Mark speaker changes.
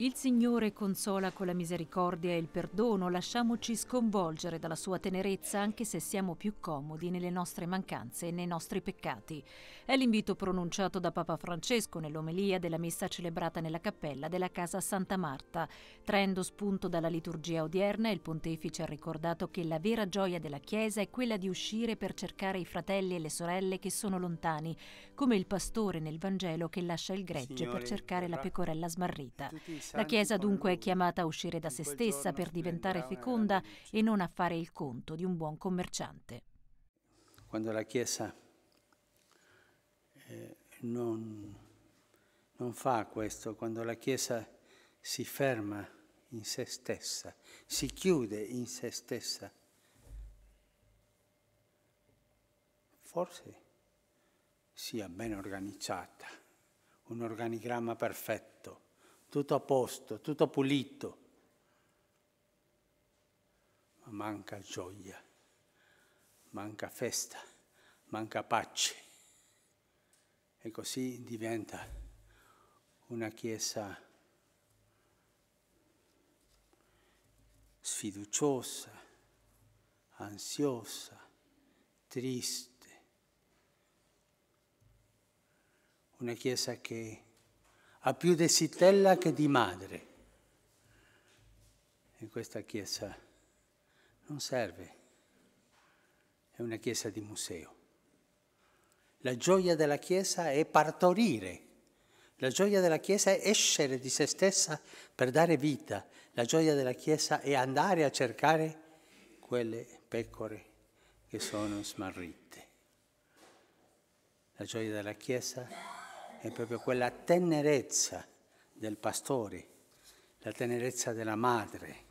Speaker 1: Il Signore consola con la misericordia e il perdono, lasciamoci sconvolgere dalla sua tenerezza anche se siamo più comodi nelle nostre mancanze e nei nostri peccati. È l'invito pronunciato da Papa Francesco nell'omelia della messa celebrata nella cappella della casa Santa Marta. Traendo spunto dalla liturgia odierna, il pontefice ha ricordato che la vera gioia della Chiesa è quella di uscire per cercare i fratelli e le sorelle che sono lontani, come il pastore nel Vangelo che lascia il gregge per cercare la pecorella smarrita. La Chiesa dunque è chiamata a uscire da se stessa per diventare feconda e non a fare il conto di un buon commerciante.
Speaker 2: Quando la Chiesa eh, non, non fa questo, quando la Chiesa si ferma in se stessa, si chiude in se stessa, forse sia ben organizzata, un organigramma perfetto tutto a posto, tutto pulito, ma manca gioia, manca festa, manca pace. E così diventa una chiesa sfiduciosa, ansiosa, triste, una chiesa che ha più di Sitella che di madre. E questa chiesa non serve, è una chiesa di museo. La gioia della chiesa è partorire, la gioia della chiesa è escere di se stessa per dare vita, la gioia della chiesa è andare a cercare quelle pecore che sono smarrite. La gioia della chiesa è proprio quella tenerezza del pastore, la tenerezza della madre